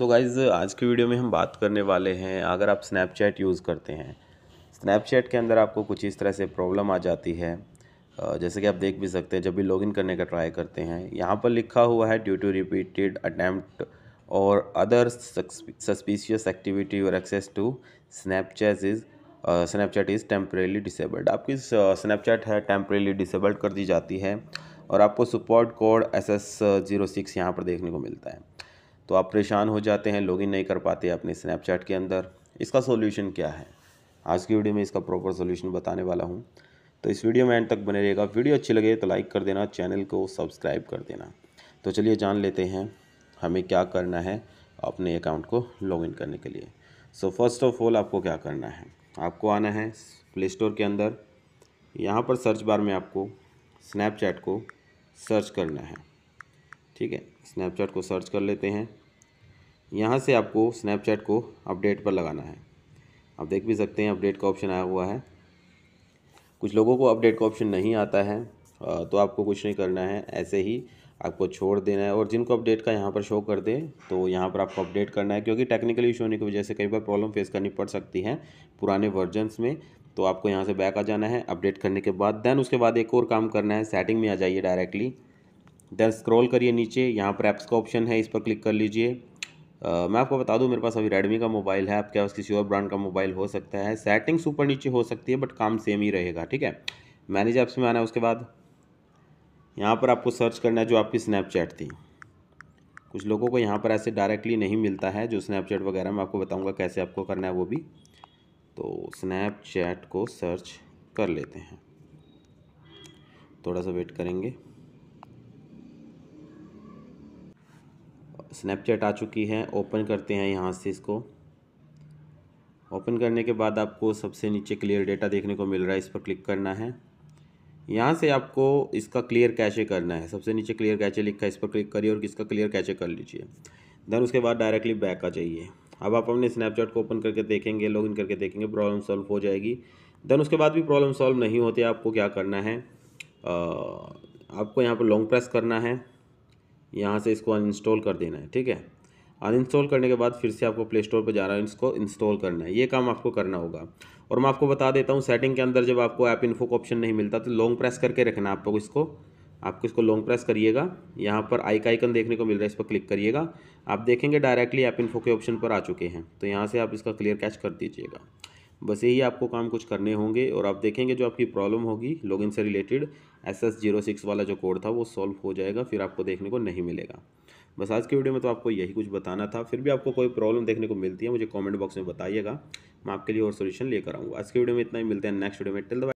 सो so guys आज की video में हम बात करने वाले हैं अगर आप स्नैपचैट यूज़ करते हैं स्नैपचैट के अंदर आपको कुछ इस तरह से प्रॉब्लम आ जाती है जैसे कि आप देख भी सकते हैं जब भी लॉगिन करने का ट्राई करते हैं यहाँ पर लिखा हुआ है ड्यू टू रिपीटेड अटैम्प्ट और अदर सस्पिशियस एक्टिविटी और access to Snapchat is Snapchat is temporarily disabled आपकी स्नैपचैट है टेम्परेली डिसेबल्ड कर दी जाती है और आपको support code S S zero six यहाँ पर देखने को मिलता है तो आप परेशान हो जाते हैं लॉगिन नहीं कर पाते अपने स्नैपचैट के अंदर इसका सोल्यूशन क्या है आज की वीडियो में इसका प्रॉपर सोल्यूशन बताने वाला हूँ तो इस वीडियो में एंड तक बने रहेगा वीडियो अच्छी लगे तो लाइक कर देना चैनल को सब्सक्राइब कर देना तो चलिए जान लेते हैं हमें क्या करना है अपने अकाउंट को लॉगिन करने के लिए सो फर्स्ट ऑफ ऑल आपको क्या करना है आपको आना है प्ले स्टोर के अंदर यहाँ पर सर्च बार में आपको स्नैपचैट को सर्च करना है ठीक है स्नैपचैट को सर्च कर लेते हैं यहाँ से आपको स्नैपचैट को अपडेट पर लगाना है आप देख भी सकते हैं अपडेट का ऑप्शन आया हुआ है कुछ लोगों को अपडेट का ऑप्शन नहीं आता है तो आपको कुछ नहीं करना है ऐसे ही आपको छोड़ देना है और जिनको अपडेट का यहाँ पर शो कर दे तो यहाँ पर आपको अपडेट करना है क्योंकि टेक्निकल इशू होने की वजह से कई बार प्रॉब्लम फेस करनी पड़ सकती है पुराने वर्जनस में तो आपको यहाँ से बैक आ जाना है अपडेट करने के बाद देन उसके बाद एक और काम करना है सेटिंग में आ जाइए डायरेक्टली देन स्क्रॉल करिए नीचे यहाँ पर ऐप्स का ऑप्शन है इस पर क्लिक कर लीजिए आ, मैं आपको बता दूं मेरे पास अभी रेडमी का मोबाइल है आपके पास किसी और ब्रांड का मोबाइल हो सकता है सेटिंग्स ऊपर नीचे हो सकती है बट काम सेम ही रहेगा ठीक है मैनेज ऐप्स में आना है उसके बाद यहाँ पर आपको सर्च करना है जो आपकी स्नैपचैट थी कुछ लोगों को यहाँ पर ऐसे डायरेक्टली नहीं मिलता है जो स्नैपचैट वगैरह मैं आपको बताऊँगा कैसे आपको करना है वो भी तो स्नैपचैट को सर्च कर लेते हैं थोड़ा सा वेट करेंगे स्नैपचैट आ चुकी है ओपन करते हैं यहाँ से इसको ओपन करने के बाद आपको सबसे नीचे क्लियर डेटा देखने को मिल रहा है इस पर क्लिक करना है यहाँ से आपको इसका क्लियर कैचे करना है सबसे नीचे क्लियर कैचे लिखा है इस पर क्लिक करिए और इसका क्लियर कैचे कर लीजिए देन उसके बाद डायरेक्टली बैक आ जाइए अब आप अपने स्नैपचैट को ओपन करके देखेंगे लॉग इन करके देखेंगे प्रॉब्लम सॉल्व हो जाएगी देन उसके बाद भी प्रॉब्लम सॉल्व नहीं होती आपको क्या करना है आ, आपको यहाँ पर लॉन्ग प्रेस करना है यहाँ से इसको अनइंस्टॉल कर देना है ठीक है अनइंस्टॉल करने के बाद फिर से आपको प्ले स्टोर पर जा रहा है इसको इंस्टॉल करना है ये काम आपको करना होगा और मैं आपको बता देता हूँ सेटिंग के अंदर जब आपको ऐप इन्फो का ऑप्शन नहीं मिलता तो लॉन्ग प्रेस करके रखना आपको इसको आपको इसको लॉन्ग प्रेस करिएगा यहाँ पर आई का आइकन देखने को मिल रहा है इस पर क्लिक करिएगा आप देखेंगे डायरेक्टली ऐप इन्फो के ऑप्शन पर आ चुके हैं तो यहाँ से आप इसका क्लियर कैच कर दीजिएगा बस यही आपको काम कुछ करने होंगे और आप देखेंगे जो आपकी प्रॉब्लम होगी लॉगिन से related S S zero six वाला जो कोड था वो सॉल्व हो जाएगा फिर आपको देखने को नहीं मिलेगा बस आज की वीडियो में तो आपको यही कुछ बताना था फिर भी आपको कोई प्रॉब्लम देखने को मिलती है मुझे कमेंट बॉक्स में बताइएगा मैं आपके लिए और सोल्यूशन लेकर आऊँगा आज की वीडियो में इतना ही मिलते हैं नेक्स्ट वीडियो में टिल